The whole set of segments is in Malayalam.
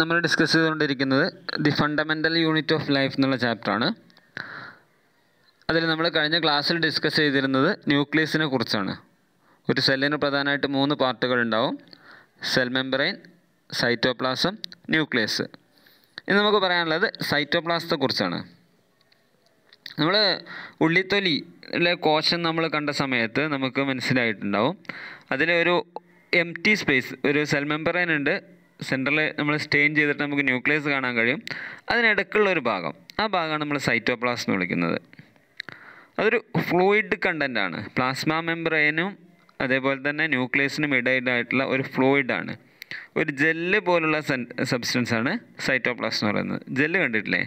നമ്മൾ ഡിസ്കസ് ചെയ്തുകൊണ്ടിരിക്കുന്നത് the fundamental unit of life എന്നുള്ള ചാപ്റ്ററാണ് അതിൽ നമ്മൾ കഴിഞ്ഞ ക്ലാസ്സിൽ ഡിസ്കസ് ചെയ്തിരുന്നത് ന്യൂക്ലിയസിനെ കുറിച്ചാണ് ഒരു സെല്ലിന് പ്രധാനമായിട്ട് മൂന്ന് പാർട്ടുകൾ ഉണ്ടാവും സെൽ മെമ്പറൈൻ സൈറ്റോപ്ലാസം ന്യൂക്ലിയസ് ഇന്ന് നമുക്ക് പറയാനുള്ളത് സൈറ്റോപ്ലാസത്തെ കുറിച്ചാണ് നമ്മൾ ഉള്ളിത്തൊലിയിലെ കോശം നമ്മൾ കണ്ട സമയത്ത് നമുക്ക് മനസ്സിലായിട്ടുണ്ടാവും അതിലൊരു എം ടി സ്പേസ് ഒരു സെൽ മെമ്പറൈൻ ഉണ്ട് സെൻറ്ററിൽ നമ്മൾ സ്റ്റെയിൻ ചെയ്തിട്ട് നമുക്ക് ന്യൂക്ലിയസ് കാണാൻ കഴിയും അതിനിടയ്ക്കുള്ള ഒരു ഭാഗം ആ ഭാഗമാണ് നമ്മൾ സൈറ്റോപ്ലാസ് എന്ന് വിളിക്കുന്നത് അതൊരു ഫ്ലൂയിഡ് കണ്ടൻ്റാണ് പ്ലാസ്മ മെംബ്രെയിനും അതേപോലെ തന്നെ ന്യൂക്ലിയസിനും ഇടയിലായിട്ടുള്ള ഒരു ഫ്ലൂയിഡാണ് ഒരു ജെല്ല് പോലുള്ള സബ്സ്റ്റൻസ് ആണ് സൈറ്റോപ്ലാസ് എന്ന് പറയുന്നത് ജെല്ല് കണ്ടിട്ടില്ലേ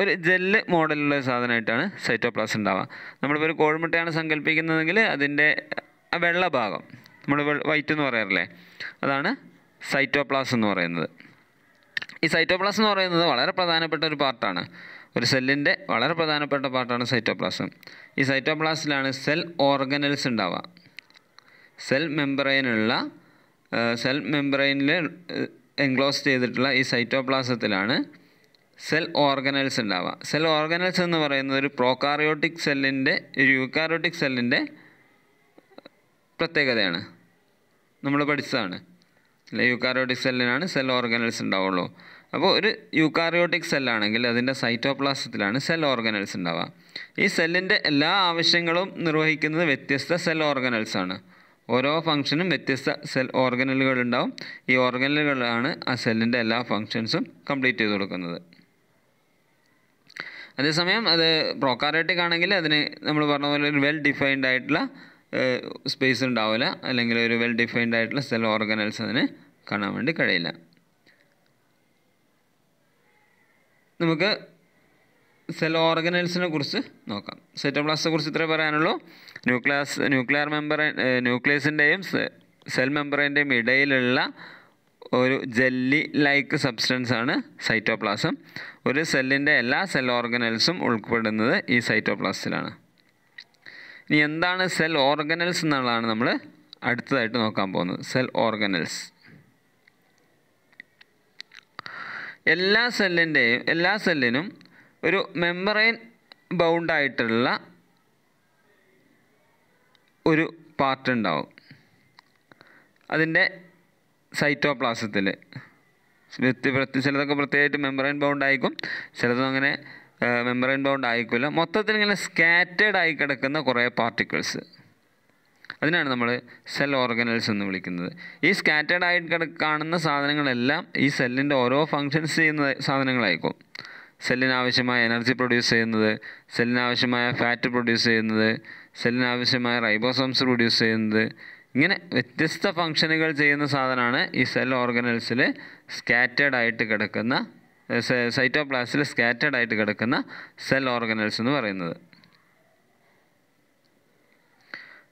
ഒരു ജെല്ല് മോഡലുള്ള സാധനമായിട്ടാണ് സൈറ്റോപ്ലാസ് ഉണ്ടാവുക നമ്മളിപ്പോൾ ഒരു കോഴിമുട്ടയാണ് സങ്കല്പിക്കുന്നതെങ്കിൽ അതിൻ്റെ വെള്ളഭാഗം വെള്ള ഭാഗം നമ്മൾ വൈറ്റ് എന്ന് പറയാറില്ലേ അതാണ് സൈറ്റോപ്ലാസ് എന്ന് പറയുന്നത് ഈ സൈറ്റോപ്ലാസ് എന്ന് പറയുന്നത് വളരെ പ്രധാനപ്പെട്ട ഒരു പാർട്ടാണ് ഒരു സെല്ലിൻ്റെ വളരെ പ്രധാനപ്പെട്ട പാർട്ടാണ് സൈറ്റോപ്ലാസം ഈ സൈറ്റോപ്ലാസിലാണ് സെൽ ഓർഗനൽസ് ഉണ്ടാവുക സെൽ മെമ്പറൈനുള്ള സെൽ മെമ്പറൈനിൽ എൻക്ലോസ് ചെയ്തിട്ടുള്ള ഈ സൈറ്റോപ്ലാസത്തിലാണ് സെൽ ഓർഗനൽസ് ഉണ്ടാവുക സെൽ ഓർഗനൽസ് എന്ന് പറയുന്നത് ഒരു പ്രോകാറിയോട്ടിക് സെല്ലിൻ്റെ ഒരു യൂക്കാറിയോട്ടിക് സെല്ലിൻ്റെ പ്രത്യേകതയാണ് നമ്മൾ പഠിച്ചതാണ് അല്ലെ യൂക്കാറിയോട്ടിക് സെല്ലിനാണ് സെൽ ഓർഗനൽസ് ഉണ്ടാവുള്ളൂ അപ്പോൾ ഒരു യൂക്കാറിയോട്ടിക് സെല്ലാണെങ്കിൽ അതിൻ്റെ സൈറ്റോപ്ലാസത്തിലാണ് സെൽ ഓർഗനൽസ് ഉണ്ടാവുക ഈ സെല്ലിൻ്റെ എല്ലാ ആവശ്യങ്ങളും നിർവഹിക്കുന്നത് വ്യത്യസ്ത സെൽ ഓർഗനൽസാണ് ഓരോ ഫംഗ്ഷനും വ്യത്യസ്ത സെൽ ഓർഗനലുകൾ ഉണ്ടാവും ഈ ഓർഗനലുകളാണ് ആ സെല്ലിൻ്റെ എല്ലാ ഫംഗ്ഷൻസും കംപ്ലീറ്റ് ചെയ്ത് കൊടുക്കുന്നത് അതേസമയം അത് പ്രോക്കാരറ്റിക് ആണെങ്കിൽ അതിന് നമ്മൾ പറഞ്ഞ പോലെ ഒരു വെൽ ഡിഫൈൻഡ് ആയിട്ടുള്ള സ്പേസ് ഉണ്ടാവില്ല അല്ലെങ്കിൽ ഒരു വെൽ ഡിഫൈൻഡ് ആയിട്ടുള്ള സെൽ ഓർഗനൽസ് അതിന് കാണാൻ വേണ്ടി കഴിയില്ല നമുക്ക് സെൽ ഓർഗനൈൽസിനെ കുറിച്ച് നോക്കാം സെറ്റോപ്ലാസ്റ്റിനെ കുറിച്ച് ഇത്രേ പറയാനുള്ളൂ ന്യൂക്ലിയസ് ന്യൂക്ലിയർ മെമ്പറ ന്യൂക്ലിയസിൻ്റെയും സെൽ മെമ്പറിൻ്റെയും ഇടയിലുള്ള ഒരു ജെല്ലി ലൈക്ക് സബ്സ്റ്റൻസ് ആണ് സൈറ്റോപ്ലാസം ഒരു സെല്ലിൻ്റെ എല്ലാ സെൽ ഓർഗനൽസും ഉൾപ്പെടുന്നത് ഈ സൈറ്റോപ്ലാസത്തിലാണ് ഇനി എന്താണ് സെൽ ഓർഗനൽസ് എന്നുള്ളതാണ് നമ്മൾ അടുത്തതായിട്ട് നോക്കാൻ പോകുന്നത് സെൽ ഓർഗനൽസ് എല്ലാ സെല്ലിൻ്റെയും എല്ലാ സെല്ലിനും ഒരു മെമ്പറൈൻ ബൗണ്ടായിട്ടുള്ള ഒരു പാർട്ട് ഉണ്ടാവും അതിൻ്റെ സൈറ്റോപ്ലാസത്തിൽ വ്യക്തി ചിലതൊക്കെ പ്രത്യേകമായിട്ട് മെമ്പറൈൻ ബൗണ്ട് ആയിരിക്കും ചിലതും അങ്ങനെ മെമ്പറൈൻ ബൗണ്ട് ആയിക്കില്ല മൊത്തത്തിൽ ഇങ്ങനെ സ്കാറ്റേഡ് ആയി കിടക്കുന്ന കുറേ പാർട്ടിക്കിൾസ് അതിനാണ് നമ്മൾ സെൽ ഓർഗനൽസ് എന്ന് വിളിക്കുന്നത് ഈ സ്കാറ്റേഡ് ആയിട്ട് കാണുന്ന സാധനങ്ങളെല്ലാം ഈ സെല്ലിൻ്റെ ഓരോ ഫങ്ഷൻസ് ചെയ്യുന്ന സാധനങ്ങളായിരിക്കും സെല്ലിനാവശ്യമായ എനർജി പ്രൊഡ്യൂസ് ചെയ്യുന്നത് സെല്ലിനാവശ്യമായ ഫാറ്റ് പ്രൊഡ്യൂസ് ചെയ്യുന്നത് സെല്ലിനാവശ്യമായ റൈബോസോംസ് പ്രൊഡ്യൂസ് ചെയ്യുന്നത് ഇങ്ങനെ വ്യത്യസ്ത ഫങ്ഷനുകൾ ചെയ്യുന്ന സാധനമാണ് ഈ സെൽ ഓർഗനൽസിൽ സ്കാറ്റേഡ് ആയിട്ട് കിടക്കുന്ന സൈറ്റോപ്ലാസ്റ്റിൽ സ്കാറ്റേഡ് ആയിട്ട് കിടക്കുന്ന സെൽ ഓർഗനൽസ് എന്ന് പറയുന്നത്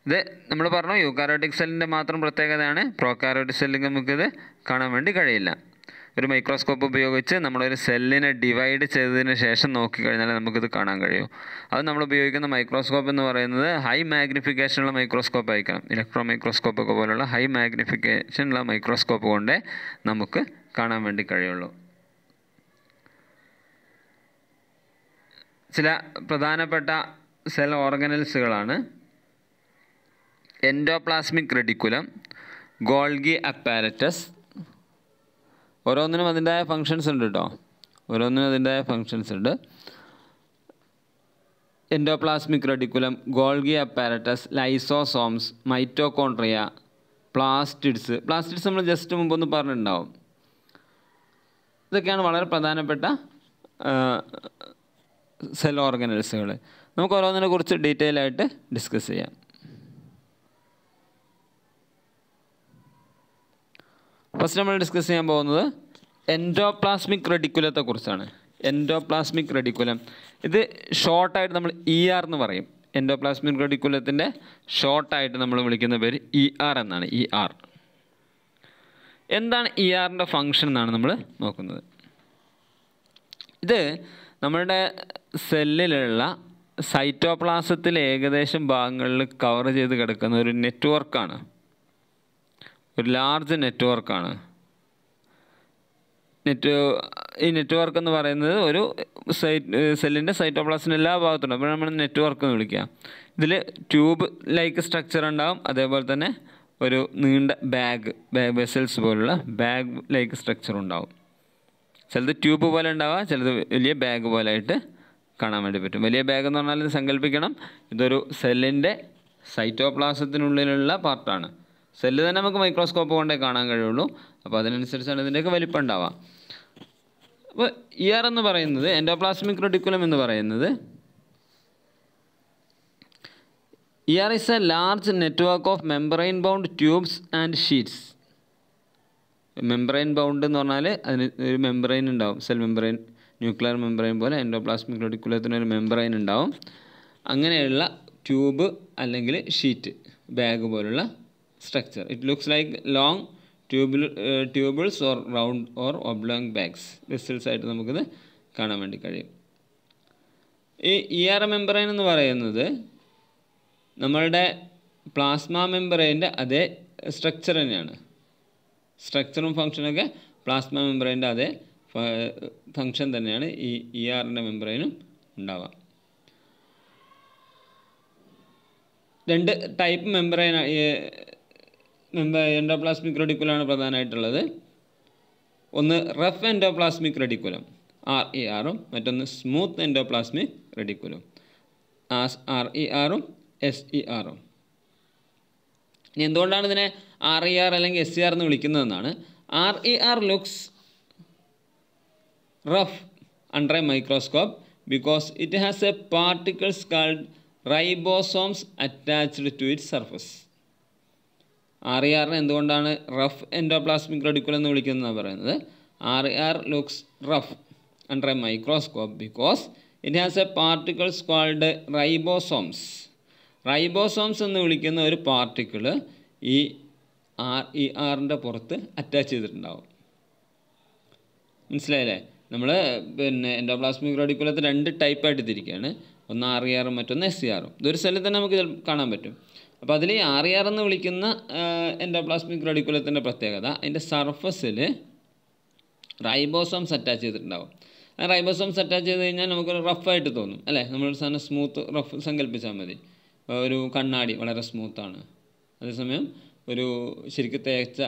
ഇത് നമ്മൾ പറഞ്ഞു യൂക്കാരോട്ടിക് സെല്ലിൻ്റെ മാത്രം പ്രത്യേകതയാണ് പ്രോക്കാരോട്ടിക് സെല്ലിൽ നമുക്കിത് കാണാൻ വേണ്ടി കഴിയില്ല ഒരു മൈക്രോസ്കോപ്പ് ഉപയോഗിച്ച് നമ്മളൊരു സെല്ലിനെ ഡിവൈഡ് ചെയ്തതിന് ശേഷം നോക്കിക്കഴിഞ്ഞാൽ നമുക്കിത് കാണാൻ കഴിയൂ അത് നമ്മൾ ഉപയോഗിക്കുന്ന മൈക്രോസ്കോപ്പ് എന്ന് പറയുന്നത് ഹൈ മാഗ്നിഫിക്കേഷനുള്ള മൈക്രോസ്കോപ്പ് ആയിരിക്കണം ഇലക്ട്രോ മൈക്രോസ്കോപ്പ് ഒക്കെ പോലുള്ള ഹൈ മാഗ്നിഫിക്കേഷനുള്ള മൈക്രോസ്കോപ്പ് കൊണ്ടേ നമുക്ക് കാണാൻ വേണ്ടി കഴിയുള്ളൂ ചില പ്രധാനപ്പെട്ട സെൽ ഓർഗനൽസുകളാണ് എൻഡോപ്ലാസ്മിക് റെഡിക്കുലം ഗോൾഗി അപ്പാരറ്റസ് ഓരോന്നിനും അതിൻ്റെതായ ഫങ്ഷൻസ് ഉണ്ട് കേട്ടോ ഓരോന്നിനും അതിൻ്റെതായ ഫങ്ഷൻസ് ഉണ്ട് endoplasmic reticulum Golgi apparatus lysosomes mitochondria plastids plastids നമ്മൾ ജസ്റ്റ് മുമ്പൊന്ന് പറഞ്ഞിട്ടുണ്ടാവും ഇതൊക്കെയാണ് വളരെ പ്രധാനപ്പെട്ട സെൽ ഓർഗനൈസുകൾ നമുക്ക് ഓരോന്നിനെ കുറിച്ച് ഡീറ്റെയിൽ ആയിട്ട് ഡിസ്കസ് ചെയ്യാം ഫസ്റ്റ് നമ്മൾ ഡിസ്കസ് ചെയ്യാൻ പോകുന്നത് എൻഡോപ്ലാസ്മിക് റെഡിക്കുലത്തെ കുറിച്ചാണ് എൻഡോപ്ലാസ്മിക് റെഡിക്കുലം ഇത് ഷോർട്ടായിട്ട് നമ്മൾ ഇ e ആർ എന്ന് പറയും എൻഡോപ്ലാസ്മിക് റെഡിക്കുലത്തിൻ്റെ ഷോർട്ടായിട്ട് നമ്മൾ വിളിക്കുന്ന പേര് ഇ e ആർ എന്നാണ് ഇ e ആർ എന്താണ് ഇ ആറിൻ്റെ ഫങ്ഷൻ എന്നാണ് നമ്മൾ നോക്കുന്നത് ഇത് നമ്മളുടെ സെല്ലിലുള്ള സൈറ്റോപ്ലാസത്തിൽ ഏകദേശം ഭാഗങ്ങളിൽ കവർ ചെയ്ത് കിടക്കുന്ന ഒരു നെറ്റ്വർക്കാണ് ഒരു ലാർജ് നെറ്റ്വർക്കാണ് നെറ്റ് ഈ നെറ്റ്വർക്ക് എന്ന് പറയുന്നത് ഒരു സൈറ്റ് സെല്ലിൻ്റെ സൈറ്റോപ്ലാസിൻ്റെ എല്ലാ ഭാഗത്തുണ്ട് അപ്പോൾ നമ്മൾ നെറ്റ്വർക്ക് എന്ന് വിളിക്കുക ഇതിൽ ട്യൂബ് ലൈക്ക് സ്ട്രക്ചർ ഉണ്ടാകും അതേപോലെ തന്നെ ഒരു നീണ്ട ബാഗ് ബാഗ് വെസൽസ് പോലുള്ള ബാഗ് ലൈക്ക് സ്ട്രക്ചർ ഉണ്ടാകും ചിലത് ട്യൂബ് പോലെ ഉണ്ടാവുക ചിലത് വലിയ ബാഗ് പോലെ ആയിട്ട് കാണാൻ വേണ്ടി പറ്റും വലിയ ബാഗ് എന്ന് പറഞ്ഞാൽ സങ്കല്പിക്കണം ഇതൊരു സെല്ലിൻ്റെ സൈറ്റോപ്ലാസത്തിനുള്ളിലുള്ള പാർട്ടാണ് സെല്ല് തന്നെ നമുക്ക് മൈക്രോസ്കോപ്പ് കൊണ്ടേ കാണാൻ കഴിയുള്ളൂ അപ്പോൾ അതിനനുസരിച്ചാണ് ഇതിൻ്റെയൊക്കെ വലിപ്പം ഉണ്ടാവുക അപ്പോൾ ഇയർ e എന്ന് പറയുന്നത് എൻഡോപ്ലാസ്മിക് റെഡിക്കുലം എന്ന് പറയുന്നത് ER is a large network of membrane bound tubes and sheets membrane bound എന്ന് പറഞ്ഞാൽ അതിന് ഒരു മെമ്പറൈൻ ഉണ്ടാവും സെൽ മെമ്പറൈൻ ന്യൂക്ലിയർ മെമ്പറൈൻ പോലെ എൻഡോപ്ലാസ്മിക് റെഡിക്കുലത്തിന് ഒരു മെമ്പറൈൻ ഉണ്ടാവും അങ്ങനെയുള്ള ട്യൂബ് അല്ലെങ്കിൽ ഷീറ്റ് ബാഗ് പോലുള്ള structure it looks like long tubule tubules or round or oblong bags vesicles ആയിട്ട് നമുക്കിത് കാണാൻ വേണ്ടി കഴിയും ഈ ഇ ആർ മെമ്പറൈൻ എന്ന് പറയുന്നത് നമ്മളുടെ പ്ലാസ്മ മെമ്പറൈൻ്റെ അതേ സ്ട്രക്ചർ തന്നെയാണ് സ്ട്രക്ചറും ഫങ്ഷനൊക്കെ പ്ലാസ്മ മെമ്പറൈൻ്റെ അതേ ഫങ്ഷൻ തന്നെയാണ് ഈ ഇ ആറിൻ്റെ മെമ്പറൈനും ഉണ്ടാവുക രണ്ട് ടൈപ്പ് മെമ്പറൈൻ എന്താ എൻഡോപ്ലാസ്മിക് റെഡിക്കുലാണ് പ്രധാനമായിട്ടുള്ളത് ഒന്ന് rough endoplasmic reticulum R E ആറും മറ്റൊന്ന് smooth endoplasmic reticulum as R E ആറും എസ് ഇ ആറും ഇനി എന്തുകൊണ്ടാണ് ഇതിനെ ആർ ഇ ആർ അല്ലെങ്കിൽ എസ് സി ആർ എന്ന് വിളിക്കുന്നതെന്നാണ് R E R looks rough under a microscope because it has a particles called ribosomes attached to it surface R E ആറിനെ എന്തുകൊണ്ടാണ് റഫ് എൻഡോപ്ലാസ്മിക് റെഡിക്കുലം എന്ന് വിളിക്കുന്നതെന്നാണ് പറയുന്നത് R E R looks rough under a microscope because it has a particles called ribosomes ribosomes എന്ന് വിളിക്കുന്ന ഒരു പാർട്ടിക്കിൾ ഈ ആർ ഇ ആറിൻ്റെ പുറത്ത് അറ്റാച്ച് ചെയ്തിട്ടുണ്ടാവും മനസ്സിലായില്ലേ നമ്മൾ പിന്നെ എൻഡോപ്ലാസ്മിക് റെഡിക്കുലത്തെ രണ്ട് ടൈപ്പായിട്ട് തിരിക്കുകയാണ് ഒന്ന് ആർ ഇ ആറും മറ്റൊന്ന് എസ് സി ആറും ഇതൊരു സെല്ലിൽ തന്നെ നമുക്ക് കാണാൻ പറ്റും അപ്പോൾ അതിൽ ആർ ആർ എന്ന് വിളിക്കുന്ന എൻഡോപ്ലാസ്മിക് റെഡിക്കുലത്തിൻ്റെ പ്രത്യേകത അതിൻ്റെ സർഫസിൽ റൈബോസോംസ് അറ്റാച്ച് ചെയ്തിട്ടുണ്ടാവും റൈബോസോംസ് അറ്റാച്ച് ചെയ്ത് കഴിഞ്ഞാൽ നമുക്ക് റഫായിട്ട് തോന്നും അല്ലേ നമ്മളൊരു സാധനം സ്മൂത്ത് റഫ് സങ്കല്പിച്ചാൽ മതി ഒരു കണ്ണാടി വളരെ സ്മൂത്താണ് അതേസമയം ഒരു ശരിക്കും തേച്ച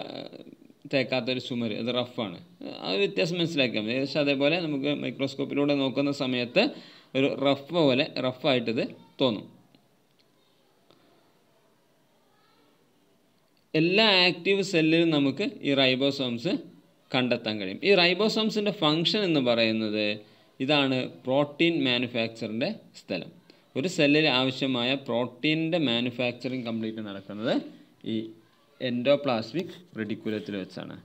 തേക്കാത്തൊരു ചുമർ അത് റഫാണ് ആ വ്യത്യാസം മനസ്സിലാക്കിയാൽ മതി പക്ഷേ അതേപോലെ നമുക്ക് മൈക്രോസ്കോപ്പിലൂടെ നോക്കുന്ന സമയത്ത് ഒരു റഫ് പോലെ റഫായിട്ടിത് തോന്നും എല്ലാ ആക്റ്റീവ് സെല്ലിലും നമുക്ക് ഈ റൈബോസോംസ് കണ്ടെത്താൻ കഴിയും ഈ റൈബോസോംസിൻ്റെ ഫങ്ഷൻ എന്ന് പറയുന്നത് ഇതാണ് പ്രോട്ടീൻ മാനുഫാക്ചറിൻ്റെ സ്ഥലം ഒരു സെല്ലിൽ ആവശ്യമായ പ്രോട്ടീനിൻ്റെ മാനുഫാക്ചറിങ് കംപ്ലീറ്റ് നടക്കുന്നത് ഈ എൻഡോപ്ലാസ്മിക് റെഡിക്കുലത്തിൽ വെച്ചാണ്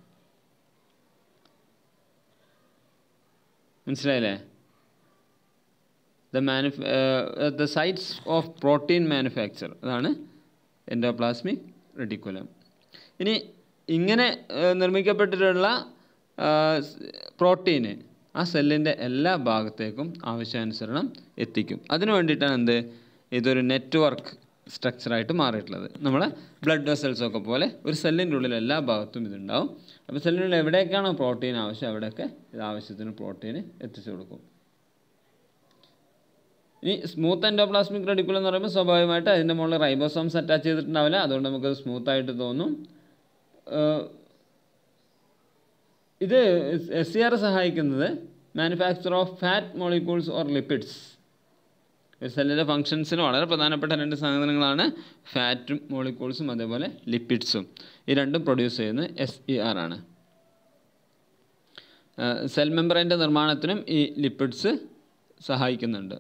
മനസ്സിലായില്ലേ ദ മാനുഫ the sites of protein manufacture അതാണ് എൻഡോപ്ലാസ്മിക് റെഡിക്കുലം ഇനി ഇങ്ങനെ നിർമ്മിക്കപ്പെട്ടിട്ടുള്ള പ്രോട്ടീന് ആ സെല്ലിൻ്റെ എല്ലാ ഭാഗത്തേക്കും ആവശ്യാനുസരണം എത്തിക്കും അതിനു വേണ്ടിയിട്ടാണ് എന്ത് ഇതൊരു നെറ്റ്വർക്ക് സ്ട്രക്ചറായിട്ട് മാറിയിട്ടുള്ളത് നമ്മളെ ബ്ലഡ് വെസൽസ് ഒക്കെ പോലെ ഒരു സെല്ലിൻ്റെ ഉള്ളിൽ എല്ലാ ഭാഗത്തും ഇതുണ്ടാവും അപ്പോൾ സെല്ലിനുള്ളിൽ എവിടെയൊക്കെയാണോ പ്രോട്ടീൻ ആവശ്യം അവിടെയൊക്കെ ഇത് ആവശ്യത്തിന് പ്രോട്ടീൻ എത്തിച്ചു കൊടുക്കും ഇനി സ്മൂത്ത് എൻഡോപ്ലാസ്മിക് റെഡിക്കുലം എന്ന് പറയുമ്പോൾ സ്വാഭാവികമായിട്ട് അതിൻ്റെ മുകളിൽ റൈബോസോംസ് അറ്റാച്ച് ചെയ്തിട്ടുണ്ടാവില്ല അതുകൊണ്ട് നമുക്ക് സ്മൂത്തായിട്ട് തോന്നും ഇത് എസ് സി ആർ സഹായിക്കുന്നത് manufacture of fat molecules or lipids ഒരു സെല്ലിൻ്റെ ഫങ്ഷൻസിന് വളരെ പ്രധാനപ്പെട്ട രണ്ട് സാധനങ്ങളാണ് ഫാറ്റും മോളിക്യൂൾസും അതേപോലെ ലിപ്പിഡ്സും ഈ രണ്ടും പ്രൊഡ്യൂസ് ചെയ്യുന്നത് എസ് ഇ ആർ ആണ് സെൽ മെമ്പറിൻ്റെ നിർമ്മാണത്തിനും ഈ ലിപ്പിഡ്സ് സഹായിക്കുന്നുണ്ട്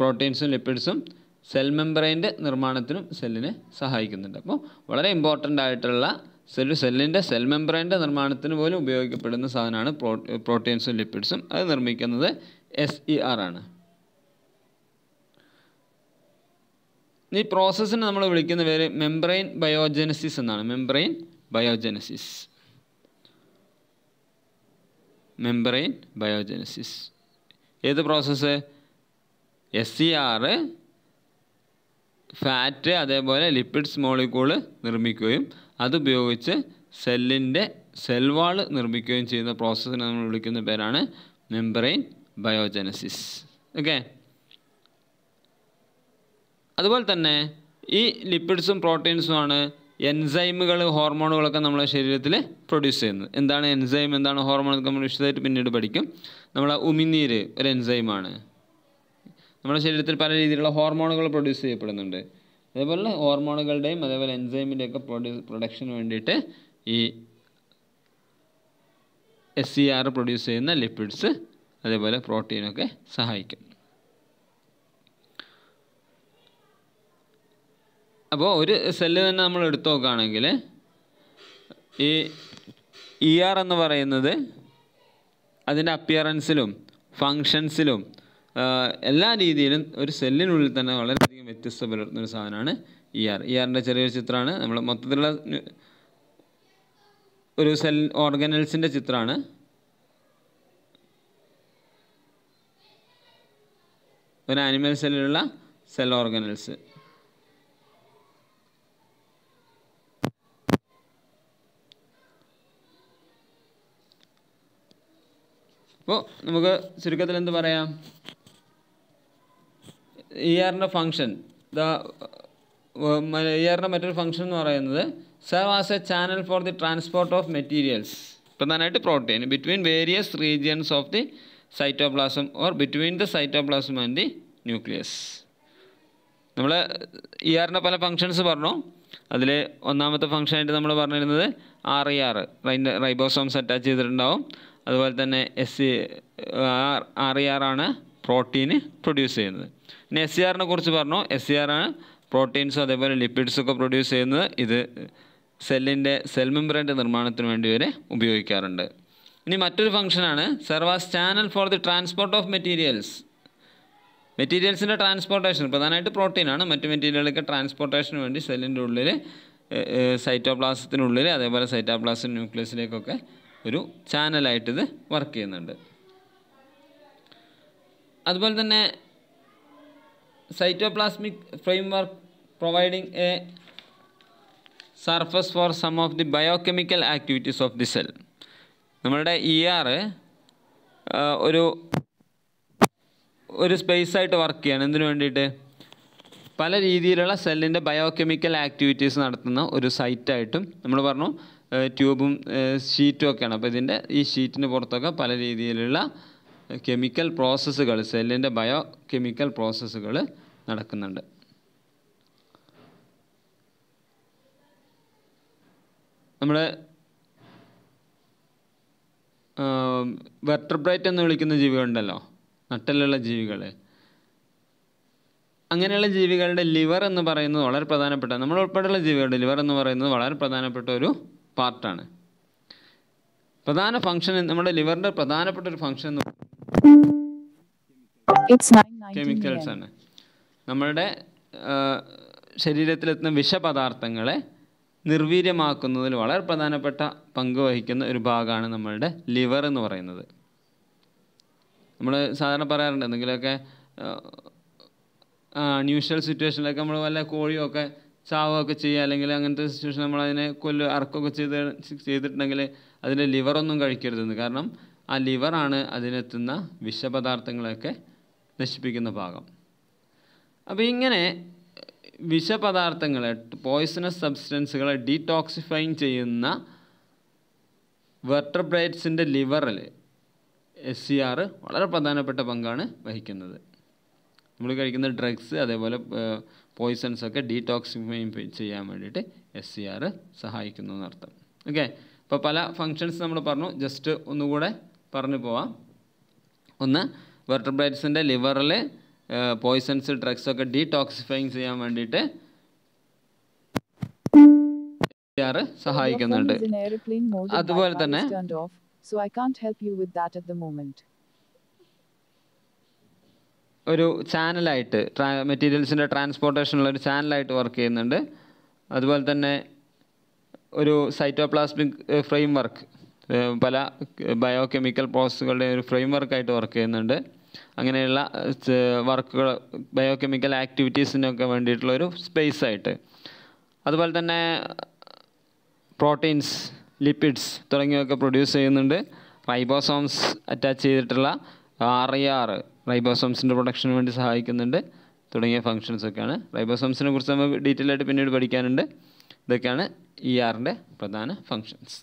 പ്രോട്ടീൻസും ലിപ്പിഡ്സും സെൽ മെമ്പറൈൻ്റെ നിർമ്മാണത്തിനും സെല്ലിനെ സഹായിക്കുന്നുണ്ട് അപ്പോൾ വളരെ ഇമ്പോർട്ടൻ്റ് ആയിട്ടുള്ള സെൽ സെല്ലിൻ്റെ സെൽ മെമ്പറൈൻ്റെ നിർമ്മാണത്തിന് പോലും ഉപയോഗിക്കപ്പെടുന്ന സാധനമാണ് പ്രോട്ടീൻസും ലിപ്പിഡ്സും അത് നിർമ്മിക്കുന്നത് എസ് ഇ ആർ ആണ് ഈ പ്രോസസ്സിനെ നമ്മൾ വിളിക്കുന്ന പേര് മെംബ്രെയിൻ ബയോജനസിസ് എന്നാണ് മെംബ്രെയിൻ ബയോജനസിസ് മെംബ്രെയിൻ ബയോജനസിസ് ഏത് process S C R fat അതേപോലെ ലിപ്പിഡ്സ് മോളിക്കൂള് നിർമ്മിക്കുകയും അതുപയോഗിച്ച് സെല്ലിൻ്റെ സെൽ വാൾ നിർമ്മിക്കുകയും ചെയ്യുന്ന പ്രോസസ്സിനെ നമ്മൾ വിളിക്കുന്ന പേരാണ് മെമ്പറൈൻ ബയോജനസിസ് ഓക്കെ അതുപോലെ തന്നെ ഈ ലിപ്പിഡ്സും പ്രോട്ടീൻസുമാണ് എൻസൈമുകൾ ഹോർമോണുകളൊക്കെ നമ്മളെ ശരീരത്തിൽ പ്രൊഡ്യൂസ് ചെയ്യുന്നത് എന്താണ് എൻസൈം എന്താണ് ഹോർമോൺ നമ്മൾ വിശദമായിട്ട് പിന്നീട് പഠിക്കും നമ്മളെ ഉമിനീര് ഒരു എൻസൈമാണ് നമ്മുടെ ശരീരത്തിൽ പല രീതിയിലുള്ള ഹോർമോണുകൾ പ്രൊഡ്യൂസ് ചെയ്യപ്പെടുന്നുണ്ട് അതേപോലെ ഹോർമോണുകളുടെയും അതേപോലെ ഒക്കെ പ്രൊഡ്യൂസ് പ്രൊഡക്ഷന് വേണ്ടിയിട്ട് ഈ എസ് സി ആർ പ്രൊഡ്യൂസ് ചെയ്യുന്ന ലിപ്പിഡ്സ് അതേപോലെ പ്രോട്ടീനൊക്കെ സഹായിക്കും അപ്പോൾ ഒരു സെല്ല് തന്നെ നമ്മൾ എടുത്തു നോക്കുകയാണെങ്കിൽ ഈ ഇ e ആർ എന്ന് പറയുന്നത് അതിൻ്റെ അപ്പിയറൻസിലും ഫങ്ഷൻസിലും എല്ലാ രീതിയിലും ഒരു സെല്ലിനുള്ളിൽ തന്നെ വളരെയധികം വ്യത്യസ്ത പുലർത്തുന്ന ഒരു സാധനമാണ് ഇ ആർ ഇ ആറിൻ്റെ ചെറിയൊരു ചിത്രമാണ് നമ്മൾ മൊത്തത്തിലുള്ള ഒരു സെൽ ഓർഗനൽസിൻ്റെ ചിത്രമാണ് ഒരു ആനിമൽ സെല്ലിലുള്ള സെൽ ഓർഗനൽസ് അപ്പോൾ നമുക്ക് ചുരുക്കത്തിൽ എന്ത് പറയാം ഇ ആറിൻ്റെ ഫങ്ഷൻ ദ ഇ ആറിൻ്റെ മറ്റൊരു ഫങ്ഷൻ എന്ന് പറയുന്നത് serve as a channel for the transport of materials പ്രധാനമായിട്ട് protein between various regions of the cytoplasm or between the cytoplasm and the nucleus നമ്മൾ ഇ ആറിൻ്റെ പല ഫങ്ഷൻസ് പറഞ്ഞു അതിൽ ഒന്നാമത്തെ ഫങ്ഷനായിട്ട് നമ്മൾ പറഞ്ഞിരുന്നത് R E R ribosomes attach ചെയ്തിട്ടുണ്ടാവും അതുപോലെ തന്നെ S C R R E R ആണ് പ്രോട്ടീന് പ്രൊഡ്യൂസ് ചെയ്യുന്നത് ഇനി എസ് സി ആറിനെ കുറിച്ച് പറഞ്ഞു എസ് സി ആറാണ് പ്രോട്ടീൻസും അതേപോലെ ലിപ്പിഡ്സും ഒക്കെ പ്രൊഡ്യൂസ് ചെയ്യുന്നത് ഇത് സെല്ലിൻ്റെ സെൽ മെമ്പറിൻ്റെ നിർമ്മാണത്തിന് വേണ്ടി വരെ ഉപയോഗിക്കാറുണ്ട് ഇനി മറ്റൊരു ഫംഗ്ഷനാണ് serve as channel for the transport of materials മെറ്റീരിയൽസിൻ്റെ ട്രാൻസ്പോർട്ടേഷൻ പ്രധാനമായിട്ട് പ്രോട്ടീനാണ് മറ്റു മെറ്റീരിയലൊക്കെ ട്രാൻസ്പോർട്ടേഷന് വേണ്ടി സെല്ലിൻ്റെ ഉള്ളിൽ സൈറ്റോപ്ലാസത്തിനുള്ളിൽ അതേപോലെ സൈറ്റോപ്ലാസം ന്യൂക്ലിയസിലേക്കൊക്കെ ഒരു ചാനലായിട്ടിത് വർക്ക് ചെയ്യുന്നുണ്ട് അതുപോലെ തന്നെ framework providing a surface for some of the biochemical activities of the cell നമ്മളുടെ ഇ e ആർ ഒരു ഒരു സ്പേസായിട്ട് വർക്ക് ചെയ്യാണ് എന്തിനു വേണ്ടിയിട്ട് പല രീതിയിലുള്ള സെല്ലിൻ്റെ ബയോകെമിക്കൽ ആക്ടിവിറ്റീസ് നടത്തുന്ന ഒരു സൈറ്റായിട്ടും നമ്മൾ പറഞ്ഞു ട്യൂബും ഷീറ്റും ഒക്കെയാണ് അപ്പോൾ ഇതിൻ്റെ ഈ ഷീറ്റിന് പുറത്തൊക്കെ പല രീതിയിലുള്ള കെമിക്കൽ പ്രോസസ്സുകൾ സെല്ലിൻ്റെ ബയോ കെമിക്കൽ പ്രോസസ്സുകൾ നടക്കുന്നുണ്ട് നമ്മൾ വെർട്ടബ്രൈറ്റ് എന്ന് വിളിക്കുന്ന ജീവികളുണ്ടല്ലോ നട്ടലുള്ള ജീവികൾ അങ്ങനെയുള്ള ജീവികളുടെ ലിവർ എന്ന് പറയുന്നത് വളരെ പ്രധാനപ്പെട്ട നമ്മൾ ഉൾപ്പെടെയുള്ള ജീവികളുടെ ലിവർ എന്ന് പറയുന്നത് വളരെ പ്രധാനപ്പെട്ട ഒരു പാർട്ടാണ് പ്രധാന ഫംഗ്ഷൻ നമ്മുടെ ലിവറിൻ്റെ പ്രധാനപ്പെട്ട ഒരു ഫംഗ്ഷൻ എന്ന് കെമിക്കൽസ് ആണ് നമ്മളുടെ ശരീരത്തിലെത്തുന്ന വിഷപദാർത്ഥങ്ങളെ നിർവീര്യമാക്കുന്നതിൽ വളരെ പ്രധാനപ്പെട്ട പങ്ക് വഹിക്കുന്ന ഒരു ഭാഗമാണ് നമ്മളുടെ ലിവർ എന്ന് പറയുന്നത് നമ്മൾ സാധാരണ പറയാറുണ്ട് എന്തെങ്കിലുമൊക്കെ അൺയൂഷ്വൽ സിറ്റുവേഷനിലൊക്കെ നമ്മൾ വല്ല കോഴിയൊക്കെ ചാവുകയൊക്കെ ചെയ്യുക അല്ലെങ്കിൽ അങ്ങനത്തെ സിറ്റുവേഷൻ നമ്മൾ അതിനെ കൊല്ലുക അറക്കുകയൊക്കെ ചെയ്ത് ചെയ്തിട്ടുണ്ടെങ്കിൽ അതിൻ്റെ ലിവറൊന്നും കഴിക്കരുതെന്ന് കാരണം ആ ലിവറാണ് അതിനെത്തുന്ന വിഷപദാർത്ഥങ്ങളൊക്കെ നശിപ്പിക്കുന്ന ഭാഗം അപ്പോൾ ഇങ്ങനെ വിഷപദാർത്ഥങ്ങളെ പോയിസണസ് സബ്സ്റ്റൻസുകളെ ഡീടോക്സിഫൈങ് ചെയ്യുന്ന വെർട്ടബ്രേറ്റ്സിൻ്റെ ലിവറിൽ എസ് സി ആർ വളരെ പ്രധാനപ്പെട്ട പങ്കാണ് വഹിക്കുന്നത് നമ്മൾ കഴിക്കുന്ന ഡ്രഗ്സ് അതേപോലെ പോയിസൺസ് ഒക്കെ ഡീടോക്സിഫൈ ചെയ്യാൻ വേണ്ടിയിട്ട് എസ് സി ആർ സഹായിക്കുന്നു എന്നർത്ഥം ഓക്കെ അപ്പോൾ പല ഫങ്ഷൻസ് നമ്മൾ പറഞ്ഞു ജസ്റ്റ് ഒന്നുകൂടെ പറഞ്ഞു പോവാം ഒന്ന് വെർട്ടബ്രൈറ്റ്സിൻ്റെ ലിവറിൽ പോയിസൺസ് ഡ്രഗ്സ് ഒക്കെ ഡീടോക്സിഫൈങ് ചെയ്യാൻ വേണ്ടിയിട്ട് സഹായിക്കുന്നുണ്ട് അതുപോലെ തന്നെ ഒരു ചാനലായിട്ട് ട്രാ മെറ്റീരിയൽസിൻ്റെ ട്രാൻസ്പോർട്ടേഷനുള്ള ഒരു ചാനലായിട്ട് വർക്ക് ചെയ്യുന്നുണ്ട് അതുപോലെ തന്നെ ഒരു സൈറ്റോപ്ലാസ്മിക് ഫ്രെയിം വർക്ക് പല ബയോ കെമിക്കൽ പ്രോസസ്സുകളുടെ ഒരു ഫ്രെയിം വർക്കായിട്ട് വർക്ക് ചെയ്യുന്നുണ്ട് അങ്ങനെയുള്ള വർക്കുകൾ ബയോ കെമിക്കൽ ആക്ടിവിറ്റീസിനൊക്കെ വേണ്ടിയിട്ടുള്ള ഒരു സ്പേസ് ആയിട്ട് അതുപോലെ തന്നെ പ്രോട്ടീൻസ് ലിപ്പിഡ്സ് തുടങ്ങിയൊക്കെ പ്രൊഡ്യൂസ് ചെയ്യുന്നുണ്ട് റൈബോസോംസ് അറ്റാച്ച് ചെയ്തിട്ടുള്ള ആർ ഐ ആർ റൈബോസോംസിൻ്റെ പ്രൊഡക്ഷന് വേണ്ടി സഹായിക്കുന്നുണ്ട് തുടങ്ങിയ ഫങ്ഷൻസൊക്കെയാണ് റൈബോസോംസിനെ കുറിച്ച് നമുക്ക് ഡീറ്റെയിൽ ആയിട്ട് പിന്നീട് പഠിക്കാനുണ്ട് ഇതൊക്കെയാണ് ഇ ആറിൻ്റെ പ്രധാന ഫങ്ഷൻസ്